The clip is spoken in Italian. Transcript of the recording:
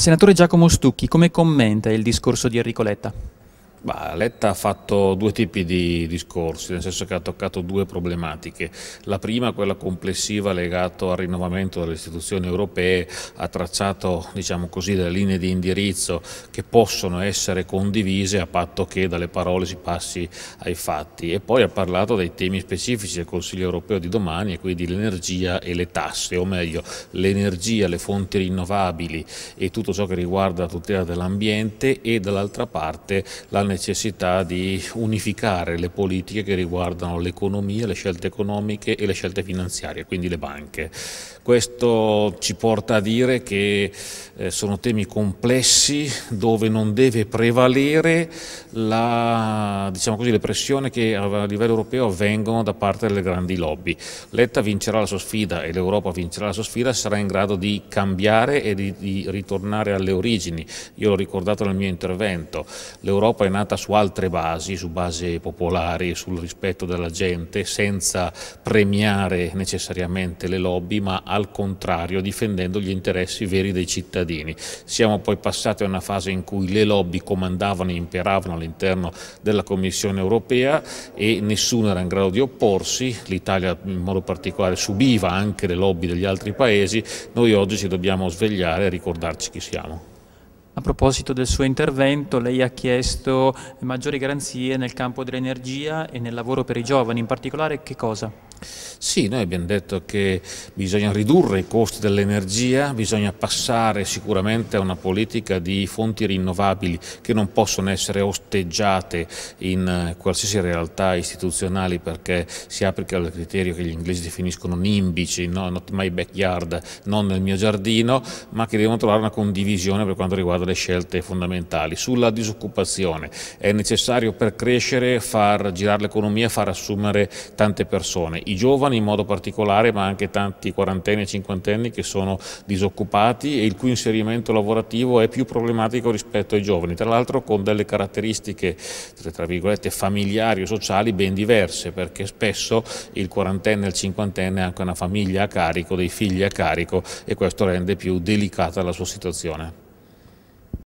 Senatore Giacomo Stucchi, come commenta il discorso di Enrico Letta? Bah, Letta ha fatto due tipi di discorsi, nel senso che ha toccato due problematiche. La prima, quella complessiva legata al rinnovamento delle istituzioni europee, ha tracciato diciamo così, delle linee di indirizzo che possono essere condivise a patto che dalle parole si passi ai fatti. E poi ha parlato dei temi specifici del Consiglio europeo di domani, e quindi l'energia e le tasse, o meglio l'energia, le fonti rinnovabili e tutto ciò che riguarda la tutela dell'ambiente e dall'altra parte la necessità di unificare le politiche che riguardano l'economia, le scelte economiche e le scelte finanziarie, quindi le banche. Questo ci porta a dire che eh, sono temi complessi dove non deve prevalere la, diciamo così, le pressioni che a livello europeo avvengono da parte delle grandi lobby. Letta vincerà la sua sfida e l'Europa vincerà la sua sfida, sarà in grado di cambiare e di, di ritornare alle origini. Io l'ho ricordato nel mio intervento, l'Europa è nata nata su altre basi, su basi popolari, sul rispetto della gente, senza premiare necessariamente le lobby, ma al contrario difendendo gli interessi veri dei cittadini. Siamo poi passati a una fase in cui le lobby comandavano e imperavano all'interno della Commissione europea e nessuno era in grado di opporsi, l'Italia in modo particolare subiva anche le lobby degli altri paesi, noi oggi ci dobbiamo svegliare e ricordarci chi siamo. A proposito del suo intervento, lei ha chiesto maggiori garanzie nel campo dell'energia e nel lavoro per i giovani, in particolare che cosa? Sì, noi abbiamo detto che bisogna ridurre i costi dell'energia, bisogna passare sicuramente a una politica di fonti rinnovabili che non possono essere osteggiate in qualsiasi realtà istituzionali perché si applica il criterio che gli inglesi definiscono nimbici, no? not my backyard, non nel mio giardino, ma che devono trovare una condivisione per quanto riguarda le scelte fondamentali. Sulla disoccupazione è necessario per crescere far girare l'economia far assumere tante persone i giovani in modo particolare, ma anche tanti quarantenni e cinquantenni che sono disoccupati e il cui inserimento lavorativo è più problematico rispetto ai giovani, tra l'altro con delle caratteristiche tra virgolette familiari o sociali ben diverse, perché spesso il quarantenne e il cinquantenne ha anche una famiglia a carico, dei figli a carico e questo rende più delicata la sua situazione.